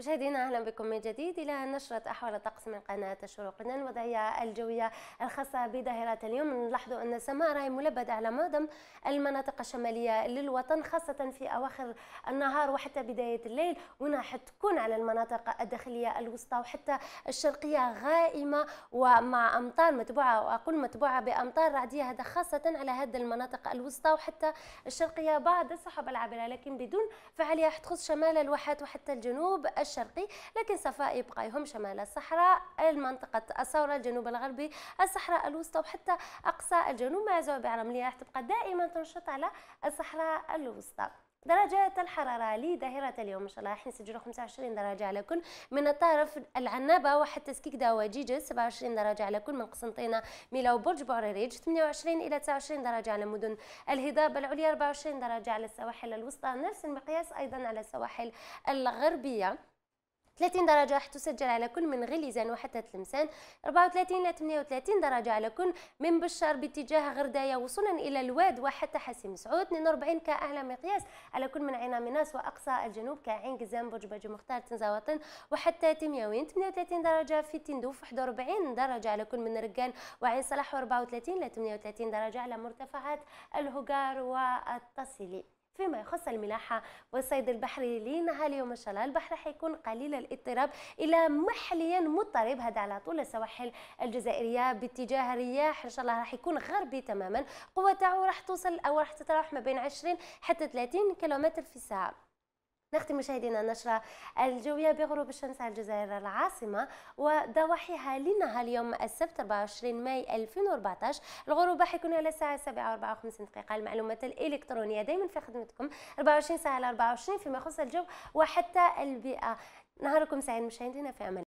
مشاهدينا اهلا بكم من جديد الى نشره احوال الطقس من قناه الشروق لنا الوضعيه الجويه الخاصه بظاهره اليوم نلاحظ ان السماء راهي ملبده على معظم المناطق الشماليه للوطن خاصه في اواخر النهار وحتى بدايه الليل وانها حتكون على المناطق الداخليه الوسطى وحتى الشرقيه غائمه ومع امطار متبوعه واقول متبوعه بامطار رعديه هذا خاصه على هذه المناطق الوسطى وحتى الشرقيه بعض السحب العابره لكن بدون فعاليه حتخص شمال الواحات وحتى الجنوب الشرقي لكن سوف يبقى يهم شمال الصحراء المنطقة الثورة الجنوب الغربي الصحراء الوسطى وحتى أقصى الجنوب مع زوابع رملية تبقى دائما تنشط على الصحراء الوسطى درجات الحرارة لظاهرة اليوم إن شاء الله راح نسجلوا 25 درجة على كل من الطرف العنابة وحتى سكيكدا وجيجل 27 درجة على كل من قسنطينة ميلا وبرج بوعريريج 28 إلى 29 درجة على مدن الهضاب العليا 24 درجة على السواحل الوسطى نفس المقياس أيضا على السواحل الغربية 30 درجة راح تسجل على كل من غليزان وحتى تلمسان 34 إلى 38 درجة على كل من بشار باتجاه غردايا وصولا إلى الواد وحتى حسيم سعود 42 كأعلى مقياس على كل من عين مناس وأقصى الجنوب كعين قزام برج باجي مختار تنزاوطن وحتى تيمياوين 38 درجة في تندوف 41 درجة على كل من رقان وعين صلاح 34 إلى 38 درجة على مرتفعات الهجار والتصلي فيما يخص الملاحة والصيد البحري لينا اليوم إن شاء الله البحر حيكون قليل الاضطراب إلى محليا مضطرب هذا على طول السواحل الجزائرية باتجاه الرياح إن شاء الله راح يكون غربي تماما قوة تاعو راح توصل أو راح تتراوح ما بين 20 حتى 30 كيلومتر في الساعة نختم مشاهدينا النشرة الجوية بغروب الشمس على الجزائر العاصمة وضواحيها لنها اليوم السبت 24 ماي 2014 الغروب راح يكون على الساعة 7 و54 دقيقة المعلومات الإلكترونية دائما في خدمتكم 24 ساعة على 24 فيما يخص الجو وحتى البيئة نهاركم سعيد مشاهدينا في أمان